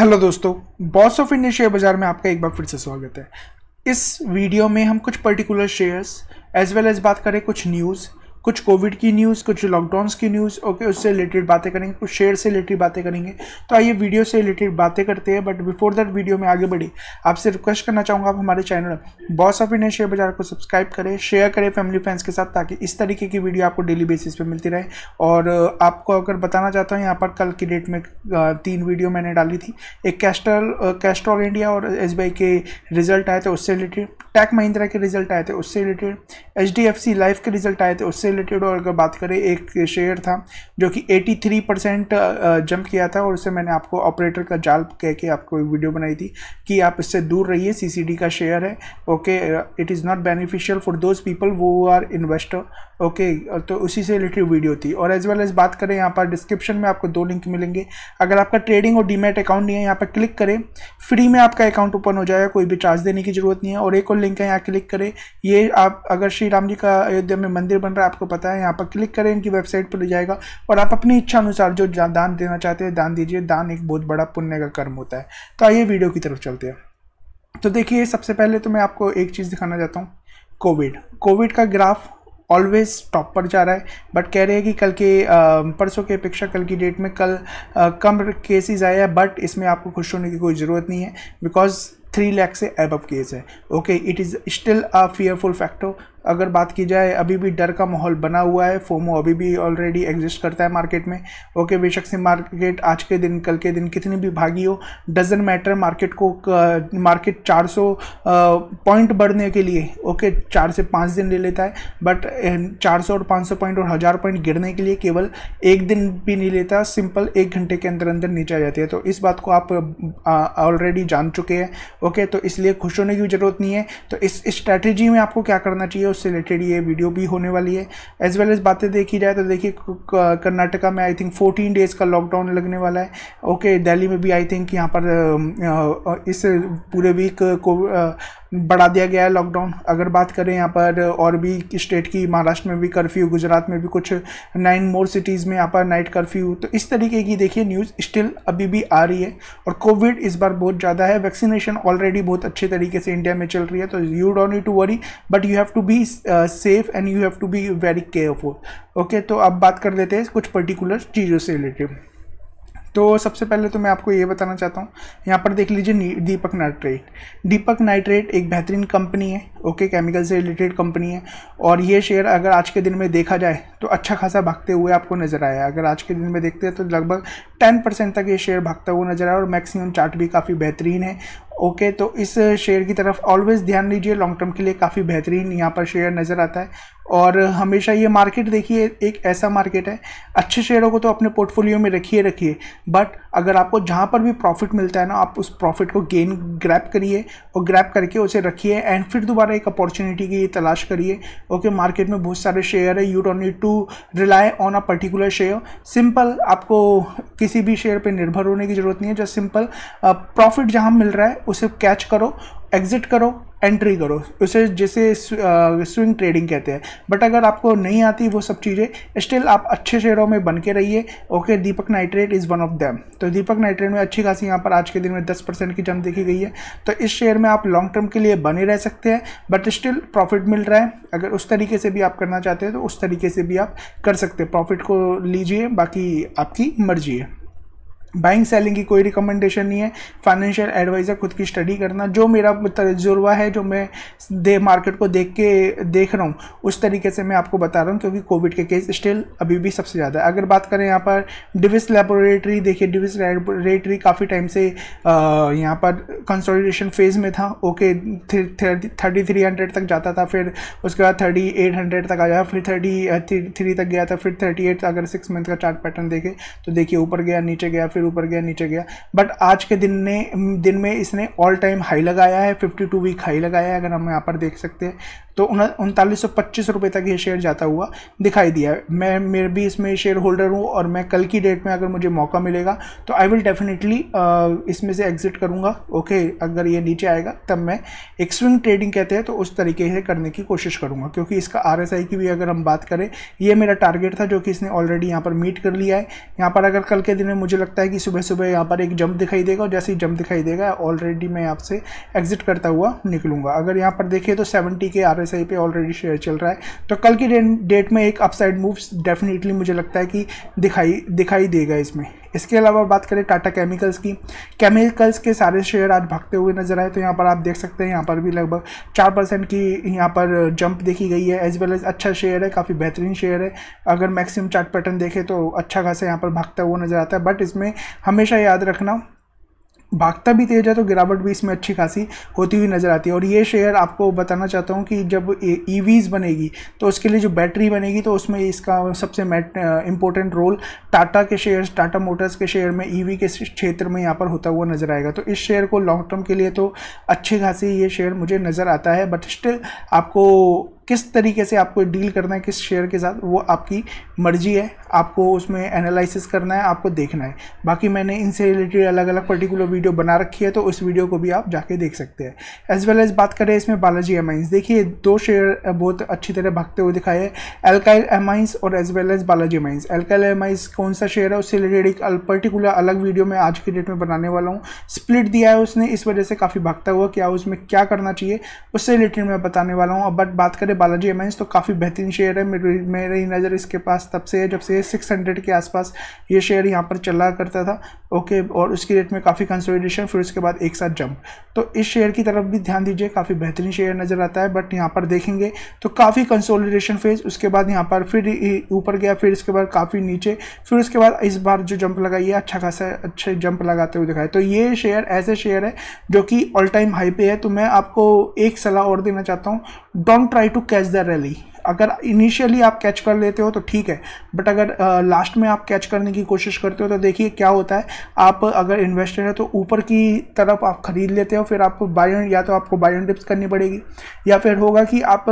hello दोस्तों boss of India share बाजार में आपका एक बार फिर से स्वागत है इस वीडियो में हम कुछ particular shares as well as बात करें कुछ न्यूज़ कुछ कोविड की न्यूज़ कुछ लॉकडाउन की न्यूज़ ओके उससे रिलेटेड बातें करेंगे कुछ शेयर से रिलेटेड बातें करेंगे तो आइए वीडियो से रिलेटेड बातें करते हैं बट बिफोर दैट वीडियो में आगे बढ़े आपसे रिक्वेस्ट करना चाहूँगा आप हमारे channel boss of Indian share Bazaar को सब्सक्राइब करें शेयर करें फैमिली फ्रेंड्स के साथ ताकि इस तरीके की वीडियो आपको डेली बेसिस पर मिलती रहे और आपको अगर बताना चाहता हूँ यहाँ पर कल की डेट में तीन वीडियो मैंने डाली थी एक कैस्ट्रल कैस्ट्रॉल इंडिया और एस के रिजल्ट आए थे उससे रिलेटेड टैक महिंद्रा के रिजल्ट आए थे उससे related H D F C Life के रिजल्ट आए थे उससे रिलेटेड और अगर बात करें एक शेयर था जो कि 83 परसेंट जंप किया था और उससे मैंने आपको ऑपरेटर का जाल कह के आपको एक वीडियो बनाई थी कि आप इससे दूर रहिए सी का शेयर है okay it is not beneficial for those people वो आर इन्वेस्टर ओके तो उसी से रिलेटेड वीडियो थी और एज वेल एज बात करें यहाँ पर डिस्क्रिप्शन में आपको दो लिंक मिलेंगे अगर आपका ट्रेडिंग और डीमेट अकाउंट नहीं है यहाँ पर क्लिक करें फ्री में आपका अकाउंट ओपन हो जाएगा कोई भी चार्ज देने की जरूरत नहीं है और एक और लिंक है यहाँ क्लिक करें ये आप अगर श्री राम जी का अयोध्या में मंदिर बन रहा है आप आपको पता है यहाँ पर क्लिक करें इनकी वेबसाइट पर ले जाएगा और आप अपनी इच्छा अनुसार जो दान देना चाहते हैं दान दीजिए दान एक बहुत बड़ा पुण्य का कर्म होता है तो आइए वीडियो की तरफ चलते हैं तो देखिए सबसे पहले तो मैं आपको एक चीज़ दिखाना चाहता हूँ कोविड कोविड का ग्राफ ऑलवेज टॉप पर जा रहा है बट कह रहे हैं कि कल के परसों के अपेक्षा कल की डेट में कल आ, कम केसेस आए हैं बट इसमें आपको खुश होने की कोई ज़रूरत नहीं है बिकॉज थ्री लैख से एबव केस है okay it is still a fearful factor अगर बात की जाए अभी भी डर का माहौल बना हुआ है फोमो अभी भी ऑलरेडी एग्जिस्ट करता है मार्केट में ओके बेशक से मार्केट आज के दिन कल के दिन कितनी भी भागी हो डजेंट मैटर मार्केट को मार्केट 400 पॉइंट बढ़ने के लिए ओके चार से पाँच दिन ले लेता है बट 400 और 500 पॉइंट और हज़ार पॉइंट गिरने के लिए केवल एक दिन भी नहीं लेता सिंपल एक घंटे के अंदर अंदर नीचे आ जाती है तो इस बात को आप ऑलरेडी जान चुके हैं ओके तो इसलिए खुश होने की ज़रूरत नहीं है तो इस स्ट्रैटेजी में आपको क्या करना चाहिए है उससे रिलेटेड ये वीडियो भी होने वाली है एज वेल एज़ बातें देखी जाए तो देखिए कर्नाटका में आई थिंक फोर्टीन डेज़ का लॉकडाउन लगने वाला है ओके दिल्ली में भी आई थिंक यहाँ पर इस पूरे वीक को बढ़ा दिया गया है लॉकडाउन अगर बात करें यहाँ पर और भी स्टेट की महाराष्ट्र में भी कर्फ्यू गुजरात में भी कुछ नाइन मोर सिटीज़ में यहाँ पर नाइट कर्फ्यू तो इस तरीके की देखिए न्यूज़ स्टिल अभी भी आ रही है और कोविड इस बार बहुत ज़्यादा है वैक्सीनेशन ऑलरेडी बहुत अच्छे तरीके से इंडिया में चल रही है तो you don't need to worry but you have to be safe and you have to be very careful okay तो अब बात कर लेते हैं कुछ पर्टिकुलर चीज़ों से रिलेटेड तो सबसे पहले तो मैं आपको ये बताना चाहता हूँ यहाँ पर देख लीजिए दीपक नाइट्रेट दीपक नाइट्रेट एक बेहतरीन कंपनी है ओके केमिकल से रिलेटेड कंपनी है और ये शेयर अगर आज के दिन में देखा जाए तो अच्छा खासा भागते हुए आपको नज़र आया अगर आज के दिन में देखते हैं तो लगभग टेन परसेंट तक ये शेयर भागता हुआ नज़र आया और मैक्सिमम चार्ट भी काफ़ी बेहतरीन है ओके okay, तो इस शेयर की तरफ ऑलवेज़ ध्यान दीजिए लॉन्ग टर्म के लिए काफ़ी बेहतरीन यहाँ पर शेयर नज़र आता है और हमेशा ये मार्केट देखिए एक ऐसा मार्केट है अच्छे शेयरों को तो अपने पोर्टफोलियो में रखिए रखिए बट अगर आपको जहाँ पर भी प्रॉफिट मिलता है ना आप उस प्रॉफिट को गेन ग्रैप करिए और ग्रैप करके उसे रखिए एंड फिर दोबारा बार एक अपॉर्चुनिटी की तलाश करिए ओके मार्केट में बहुत सारे शेयर है you don't need to rely on a particular share simple आपको किसी भी शेयर पर निर्भर होने की ज़रूरत नहीं है जस्ट सिंपल प्रॉफिट जहाँ मिल रहा है उसे कैच करो एग्जिट करो एंट्री करो उसे जैसे स्विंग ट्रेडिंग कहते हैं बट अगर आपको नहीं आती वो सब चीज़ें स्टिल आप अच्छे शेयरों में बन के रहिए okay Deepak Nitrite is one of them तो दीपक नाइट्रेट में अच्छी खासी यहाँ पर आज के दिन में दस परसेंट की जंप देखी गई है तो इस शेयर में आप लॉन्ग टर्म के लिए बने रह सकते हैं बट स्टिल प्रॉफिट मिल रहा है अगर उस तरीके से भी आप करना चाहते हैं तो उस तरीके से भी आप कर सकते हैं प्रॉफिट को लीजिए बाकी आपकी मर्जी है बाइंग सेलिंग की कोई रिकमेंडेशन नहीं है फाइनेंशियल एडवाइज़र खुद की स्टडी करना जो मेरा तजुर्बा है जो मैं दे मार्केट को देख के देख रहा हूँ उस तरीके से मैं आपको बता रहा हूँ क्योंकि कोविड के केस स्टिल अभी भी सबसे ज़्यादा है अगर बात करें यहाँ पर डिविस लेबोरेटरी देखिए डिविस लेबोरेटरी काफ़ी टाइम से यहाँ पर कंसोलिडेशन फेज़ में था ओके थर्टी थ्री हंड्रेड तक जाता था फिर उसके बाद थर्टी एट हंड्रेड तक आया फिर थर्टी थ्री तक गया था फिर थर्टी एट अगर सिक्स मंथ का चार्ट पैटर्न देखें तो देखिए ऊपर गया नीचे गया फिर फिर ऊपर गया नीचे गया बट आज के दिन ने दिन में इसने ऑल टाइम हाई लगाया है 52 वीक हाई लगाया है अगर हम यहाँ पर देख सकते हैं तो उनतालीस सौ पच्चीस रुपये तक ये शेयर जाता हुआ दिखाई दिया मैं मेरे भी इसमें शेयर होल्डर हूँ और मैं कल की डेट में अगर मुझे मौका मिलेगा तो आई विल डेफिनेटली इसमें से एग्जिट करूँगा ओके अगर ये नीचे आएगा तब मैं एक स्विंग ट्रेडिंग कहते हैं तो उस तरीके से करने की कोशिश करूँगा क्योंकि इसका आर की भी अगर हम बात करें ये मेरा टारगेट था जो कि इसने ऑलरेडी यहाँ पर मीट कर लिया है यहाँ पर अगर कल के दिन में मुझे लगता है कि सुबह सुबह यहाँ पर एक जंप दिखाई देगा और जैसे ही जंप दिखाई देगा ऑलरेडी मैं आपसे एग्जिट करता हुआ निकलूँगा अगर यहाँ पर देखिए तो सेवेंटी के आर आरएसआई पे ऑलरेडी शेयर चल रहा है तो कल की डेट में एक अपसाइड मूव डेफिनेटली मुझे लगता है कि दिखाई दिखाई देगा इसमें इसके अलावा बात करें टाटा केमिकल्स की केमिकल्स के सारे शेयर आज भागते हुए नजर आए तो यहाँ पर आप देख सकते हैं यहाँ पर भी लगभग चार परसेंट की यहाँ पर जंप देखी गई है एज वेल एज अच्छा शेयर है काफ़ी बेहतरीन शेयर है अगर मैक्सिमम चार्ट पैटर्न देखें तो अच्छा खासा यहाँ पर भागता हुआ नजर आता है बट इसमें हमेशा याद रखना भागता भी तेज है तो गिरावट भी इसमें अच्छी खासी होती हुई नज़र आती है और ये शेयर आपको बताना चाहता हूँ कि जब ईवीज़ e बनेगी तो उसके लिए जो बैटरी बनेगी तो उसमें इसका सबसे इम्पोर्टेंट रोल टाटा के शेयर टाटा मोटर्स के शेयर में ईवी e के क्षेत्र में यहाँ पर होता हुआ नज़र आएगा तो इस शेयर को लॉन्ग टर्म के लिए तो अच्छी खासी ये शेयर मुझे नज़र आता है बट स्टिल आपको किस तरीके से आपको डील करना है किस शेयर के साथ वो आपकी मर्जी है आपको उसमें एनालिसिस करना है आपको देखना है बाकी मैंने इनसे रिलेटेड अलग अलग पर्टिकुलर वीडियो बना रखी है तो उस वीडियो को भी आप जाके देख सकते हैं एज वेल एज बात करें इसमें बालाजी एमाइंस देखिए दो शेयर बहुत अच्छी तरह भागते हुए दिखाए हैं एल्काइल एमाइंस और as well as Balaji Amines Alkyl Amines कौन सा शेयर है उससे रिलेटेड एक पर्टिकुलर अलग वीडियो मैं आज की डेट में बनाने वाला हूँ स्प्लिट दिया है उसने इस वजह से काफ़ी भागता हुआ क्या उसमें क्या करना चाहिए उससे रिलेटेड मैं बताने वाला हूँ बट बात करें बालाजी एम तो काफ़ी बेहतरीन शेयर है मेरी मेरी नज़र इसके पास तब से है जब से ये सिक्स हंड्रेड के आसपास ये शेयर यहाँ पर चला करता था ओके और उसकी रेट में काफ़ी कंसोलिडेशन फिर उसके बाद एक साथ जंप तो इस शेयर की तरफ भी ध्यान दीजिए काफ़ी बेहतरीन शेयर नज़र आता है बट यहाँ पर देखेंगे तो काफ़ी कंसोलिडेशन फेज उसके बाद यहाँ पर फिर ऊपर गया फिर इसके बाद काफ़ी नीचे फिर उसके बाद इस बार जो जंप लगाई है अच्छा खासा अच्छे जंप लगाते हुए दिखाए तो ये शेयर ऐसे शेयर है जो कि ऑल टाइम हाई पे है तो मैं आपको एक सलाह और देना चाहता हूँ don't try to catch the rally अगर इनिशियली आप कैच कर लेते हो तो ठीक है बट अगर लास्ट में आप कैच करने की कोशिश करते हो तो देखिए क्या होता है आप अगर इन्वेस्टर है तो ऊपर की तरफ आप ख़रीद लेते हो फिर आपको बाय या तो आपको बाय डिप्स करनी पड़ेगी या फिर होगा कि आप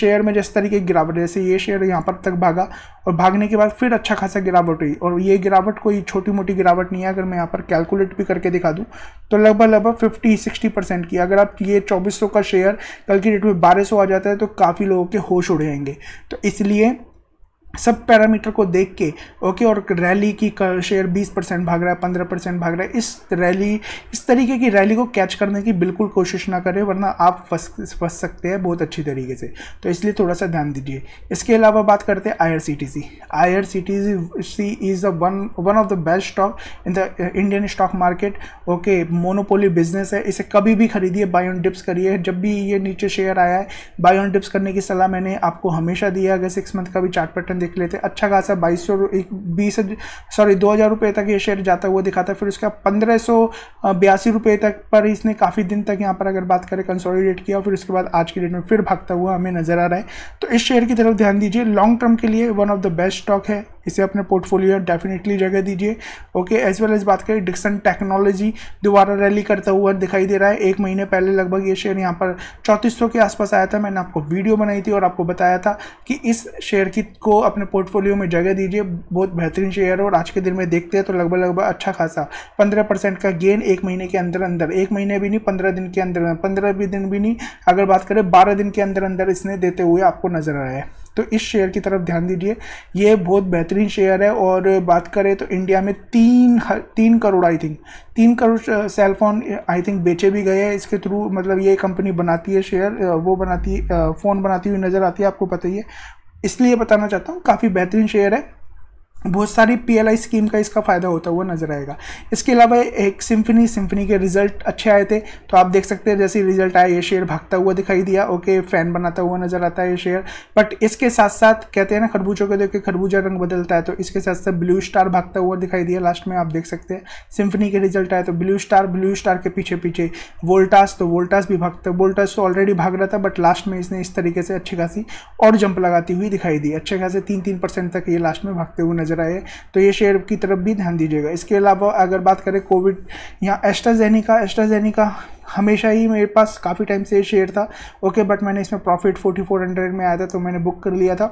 शेयर में जिस तरीके की गिरावट जैसे ये शेयर यहाँ पर तक भागा और भागने के बाद फिर अच्छा खासा गिरावट हुई और ये गिरावट कोई छोटी मोटी गिरावट नहीं है अगर मैं यहाँ पर कैलकुलेट भी करके दिखा दूँ तो लगभग लगभग फिफ्टी सिक्सटी परसेंट की अगर आप ये सौ का शेयर कल की डेट में सौ आ जाता है तो काफ़ी लोगों के होश उड़ जाएंगे तो इसलिए सब पैरामीटर को देख के ओके और रैली की शेयर 20 परसेंट भाग रहा है 15 परसेंट भाग रहा है इस रैली इस तरीके की रैली को कैच करने की बिल्कुल कोशिश ना करें वरना आप फंस फंस सकते हैं बहुत अच्छी तरीके से तो इसलिए थोड़ा सा ध्यान दीजिए इसके अलावा बात करते हैं I R C T C I R C T C is the one one of the best stock in the Indian stock market okay monopoly business है इसे कभी भी खरीदिए बाय ऑन डिप्स करिए जब भी ये नीचे शेयर आया है बाय ऑन डिप्स करने की सलाह मैंने आपको हमेशा दिया अगर सिक्स मंथ का भी चार्ट पैटर्न देख लेते हैं अच्छा खासा बाईस सौ बीस सॉरी दो हज़ार रुपये तक ये शेयर जाता हुआ दिखाता है फिर उसके बाद पंद्रह सौ बयासी रुपये तक पर इसने काफ़ी दिन तक यहाँ पर अगर बात करें कंसोलिडेट किया और फिर उसके बाद आज की डेट में फिर भागता हुआ हमें नज़र आ रहा है तो इस शेयर की तरफ ध्यान दीजिए लॉन्ग टर्म के लिए one of the best stock है इसे अपने पोर्टफोलियो में डेफिनेटली जगह दीजिए ओके एज वेल एज बात करें डिक्सन टेक्नोलॉजी दोबारा रैली करता हुआ दिखाई दे रहा है एक महीने पहले लगभग ये शेयर यहाँ पर चौंतीस के आसपास आया था मैंने आपको वीडियो बनाई थी और आपको बताया था कि इस शेयर की को अपने पोर्टफोलियो में जगह दीजिए बहुत बेहतरीन शेयर है और आज के दिन में देखते हैं तो लगभग लगभग अच्छा खासा पंद्रह परसेंट का गेन एक महीने के अंदर अंदर एक महीने भी नहीं पंद्रह दिन के अंदर पंद्रह भी दिन भी नहीं अगर बात करें बारह दिन के अंदर अंदर इसने देते हुए आपको नजर आया है तो इस शेयर की तरफ ध्यान दीजिए ये बहुत बेहतरीन शेयर है और बात करें तो इंडिया में तीन तीन करोड़ आई थिंक तीन crore cell phone I think बेचे भी गए हैं इसके थ्रू मतलब ये कंपनी बनाती है शेयर वो बनाती फ़ोन बनाती हुई नज़र आती है आपको पता ही है इसलिए बताना चाहता हूँ काफ़ी बेहतरीन शेयर है बहुत सारी पी स्कीम का इसका फ़ायदा होता हुआ नजर आएगा इसके अलावा एक सिम्फनी सिम्फनी के रिजल्ट अच्छे आए थे तो आप देख सकते हैं जैसे रिजल्ट आया ये शेयर भागता हुआ दिखाई दिया ओके फैन बनाता हुआ नजर आता है ये शेयर बट इसके साथ साथ कहते हैं ना खरबूजों को देखिए खरबूजा रंग बदलता है तो इसके साथ साथ ब्लू स्टार भागता हुआ दिखाई दिया लास्ट में आप देख सकते हैं सिम्फनी के रिजल्ट आए तो ब्लू स्टार ब्लू स्टार के पीछे पीछे वोल्टास तो वोल्टास भी भागता वोल्टास तो ऑलरेडी भाग रहा था बट लास्ट में इसने इस तरीके से अच्छी खासी और जंप लगाती हुई दिखाई दी अच्छे खासे तीन तीन परसेंट तक ये लास्ट में भागते हुए नजर नजर आए तो ये शेयर की तरफ भी ध्यान दीजिएगा इसके अलावा अगर बात करें कोविड या एस्ट्राजेनिका एस्ट्राजेनिका हमेशा ही मेरे पास काफ़ी टाइम से शेयर था ओके बट मैंने इसमें प्रॉफिट 4400 में आया था तो मैंने बुक कर लिया था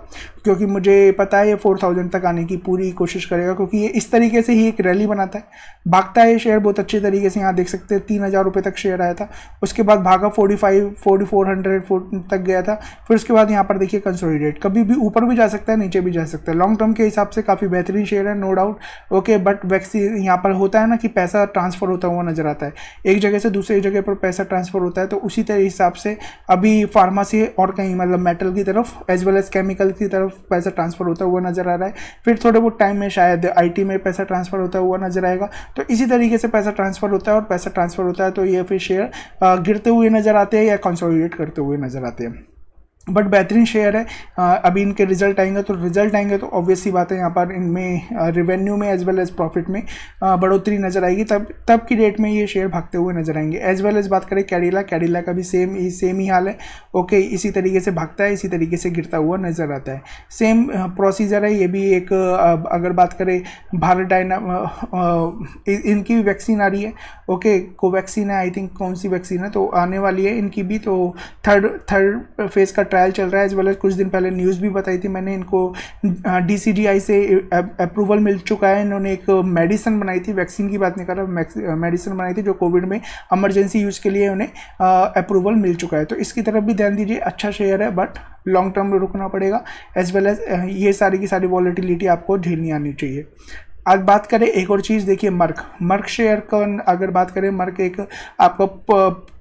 क्योंकि मुझे पता है ये 4000 तक आने की पूरी कोशिश करेगा क्योंकि ये इस तरीके से ही एक रैली बनाता है भागता है शेयर बहुत अच्छे तरीके से यहाँ देख सकते हैं तीन हज़ार रुपये तक शेयर आया था उसके बाद भागा फोर्टी फाइव फोर हंड्रेड तक गया था फिर उसके बाद यहाँ पर देखिए कंसोलीडेट कभी भी ऊपर भी जा सकता है नीचे भी जा सकता है लॉन्ग टर्म के हिसाब से काफ़ी बेहतरीन शेयर है नो डाउट ओके बट वैक्सी यहाँ पर होता है ना कि पैसा ट्रांसफ़र होता हुआ नजर आता है एक जगह से दूसरी जगह पर पर पैसा ट्रांसफ़र होता है तो उसी तरह हिसाब से अभी फार्मासी और कहीं मतलब मेटल की तरफ एज वेल एज केमिकल की तरफ पैसा ट्रांसफ़र होता हुआ नज़र आ रहा है फिर थोड़े बहुत टाइम में शायद आई में पैसा ट्रांसफ़र होता हुआ नज़र आएगा तो इसी तरीके से पैसा ट्रांसफ़र होता है और पैसा ट्रांसफ़र होता है तो ये फिर शेयर गिरते हुए नज़र आते हैं या कंसोलिडेट करते हुए नज़र आते हैं बट बेहतरीन शेयर है अभी इनके रिजल्ट आएंगे तो रिजल्ट आएंगे तो ऑब्वियसली बात है यहाँ पर इनमें रेवेन्यू में एज वेल एज प्रॉफिट में बढ़ोतरी नजर आएगी तब तब की डेट में ये शेयर भागते हुए नजर आएंगे एज वेल एज बात करें कैडिला कैडिला का भी सेम ही सेम ही हाल है ओके इसी तरीके से भागता है इसी तरीके से गिरता हुआ नजर आता है सेम प्रोसीजर है ये भी एक अगर बात करें भारत डायना इनकी भी वैक्सीन आ रही है ओके कोवैक्सीन है आई थिंक कौन सी वैक्सीन है तो आने वाली है इनकी भी तो थर्ड थर्ड फेज का ट्रायल चल रहा है एज वेल एज कुछ दिन पहले न्यूज़ भी बताई थी मैंने इनको डी से अप्रूवल मिल चुका है इन्होंने एक मेडिसिन बनाई थी वैक्सीन की बात नहीं कर रहा मेडिसिन बनाई थी जो कोविड में एमरजेंसी यूज़ के लिए उन्हें अप्रूवल मिल चुका है तो इसकी तरफ भी ध्यान दीजिए अच्छा शेयर है बट लॉन्ग टर्म में रुकना पड़ेगा एज वेल एज ये सारी की सारी वॉलिटिलिटी आपको झेलनी आनी चाहिए आज बात करें एक और चीज़ देखिए मर्क मर्क शेयर का अगर बात करें मर्क एक आपका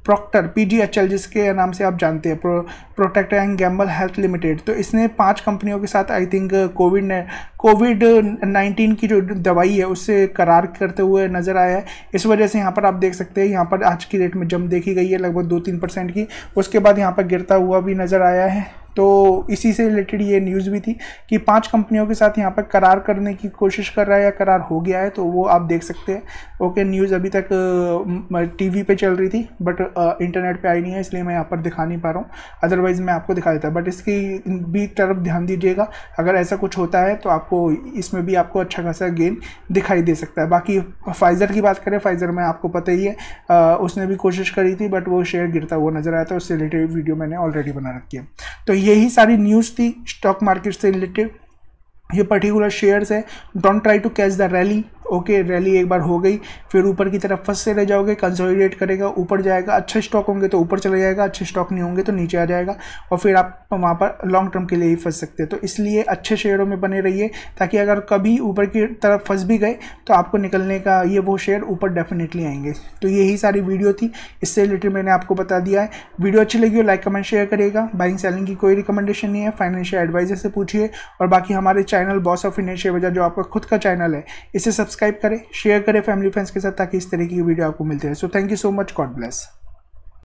प्रॉक्टर पी जिसके नाम से आप जानते हैं pro Procter and Gamble Health Limited तो इसने पांच कंपनियों के साथ आई थिंक कोविड ने कोविड नाइन्टीन की जो दवाई है उससे करार करते हुए नज़र आया है इस वजह से यहाँ पर आप देख सकते हैं यहाँ पर आज की रेट में जम देखी गई है लगभग दो तीन परसेंट की उसके बाद यहाँ पर गिरता हुआ भी नज़र आया है तो इसी से रिलेटेड ये न्यूज़ भी थी कि पांच कंपनियों के साथ यहाँ पर करार करने की कोशिश कर रहा है या करार हो गया है तो वो आप देख सकते हैं ओके न्यूज़ अभी तक टीवी पे चल रही थी बट इंटरनेट पे आई नहीं है इसलिए मैं यहाँ पर दिखा नहीं पा रहा हूँ अदरवाइज़ मैं आपको दिखा देता बट इसकी भी तरफ ध्यान दीजिएगा अगर ऐसा कुछ होता है तो आपको इसमें भी आपको अच्छा खासा गेन दिखाई दे सकता है बाकी फाइज़र की बात करें फाइज़र में आपको पता ही है उसने भी कोशिश करी थी बट वो शेयर गिरता हुआ नज़र आया था उससे रिलेटेड वीडियो मैंने ऑलरेडी बना रखी है तो ये यही सारी न्यूज़ थी स्टॉक मार्केट से रिलेटेड ये पर्टिकुलर शेयर्स है don't try to catch the rally okay rally एक बार हो गई फिर ऊपर की तरफ फंसते रह जाओगे कंसोलिडेट करेगा ऊपर जाएगा अच्छे स्टॉक होंगे तो ऊपर चले जाएगा अच्छे स्टॉक नहीं होंगे तो नीचे आ जाएगा और फिर आप वहाँ पर लॉन्ग टर्म के लिए ही फंस सकते हैं तो इसलिए अच्छे शेयरों में बने रहिए ताकि अगर कभी ऊपर की तरफ फंस भी गए तो आपको निकलने का ये वो शेयर ऊपर डेफिनेटली आएंगे तो यही सारी वीडियो थी इससे रिलेटेड मैंने आपको बता दिया है वीडियो अच्छी लगी हो लाइक कमेंट शेयर करेगा बाइंग सेलिंग की कोई रिकमेंडेशन नहीं है फाइनेंशियल एडवाइजर से पूछिए और बाकी हमारे channel channel boss of Indian share Bazaar जो आपका खुद का चैनल है इसे सब्सक्राइब करें शेयर करें फैमिली फ्रेंड्स के साथ ताकि इस तरीके की वीडियो आपको मिलती रहे so thank you so much god bless